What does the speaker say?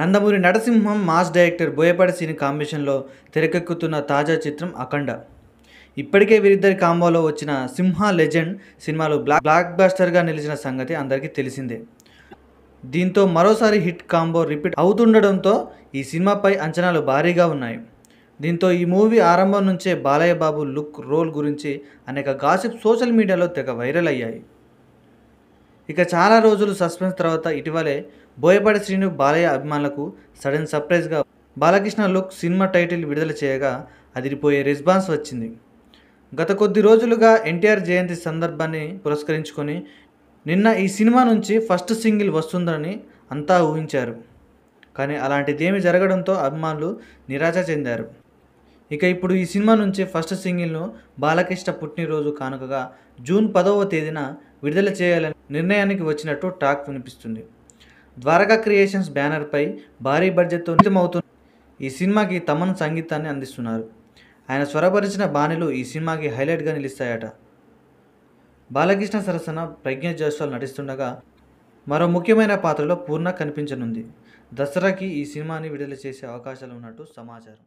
Nandamuri Narasimham mass director Boyapati cine కాంబినేషన్లో తెరకెక్కుతున్న తాజా చిత్రం అఖండ ఇప్పటికే వీరిద్దరి కాంబోలో వచ్చిన సింహ లెజెండ్ సినిమాలు బ్లాక్ బ్లాక్ బాస్టర్గా నిలిచిన సంగతి అందరికీ తెలిసిందే దీంతో మరోసారి హిట్ కాంబో రిపీట్ అవుతుండడంతో ఈ సినిమాపై అంచనాలు భారీగా ఉన్నాయి దీంతో ఈ మూవీ ఆరంభం నుంచే బాలయ్య బాబు లుక్ రోల్ గురించి అనేక గాసిప్ సోషల్ మీడియాలో తెగ వైరల్ అయ్యాయి ఇక చాలా రోజులు సస్పెన్స్ తర్వాత ఇటీవలే బోయపాటి శ్రీను బాలయ్య అభిమానులకు సడన్ సర్ప్రైజ్గా బాలకృష్ణ లుక్ సినిమా టైటిల్ విడుదల చేయగా అదిరిపోయే రెస్పాన్స్ వచ్చింది గత కొద్ది రోజులుగా ఎన్టీఆర్ జయంతి సందర్భాన్ని పురస్కరించుకొని నిన్న ఈ సినిమా నుంచి ఫస్ట్ సింగిల్ వస్తుందని అంతా ఊహించారు కానీ అలాంటిదేమి జరగడంతో అభిమానులు నిరాశ చెందారు ఇక ఇప్పుడు ఈ సినిమా నుంచి ఫస్ట్ సింగిల్ను బాలకృష్ణ పుట్టినరోజు కానుకగా జూన్ పదవ తేదీన విడుదల చేయాలని నిర్ణయానికి వచ్చినట్టు టాక్ వినిపిస్తుంది ద్వారకా క్రియేషన్స్ బ్యానర్పై భారీ బడ్జెట్తో నిజమవుతుంది ఈ సినిమాకి తమన్ సంగీతాన్ని అందిస్తున్నారు ఆయన స్వరపరిచిన బాణిలు ఈ సినిమాకి హైలైట్గా నిలుస్తాయట బాలకృష్ణ సరసన ప్రజ్ఞ జోస్వాల్ నటిస్తుండగా మరో ముఖ్యమైన పాత్రలో పూర్ణ కనిపించనుంది దసరాకి ఈ సినిమాని విడుదల చేసే అవకాశాలు ఉన్నట్టు సమాచారం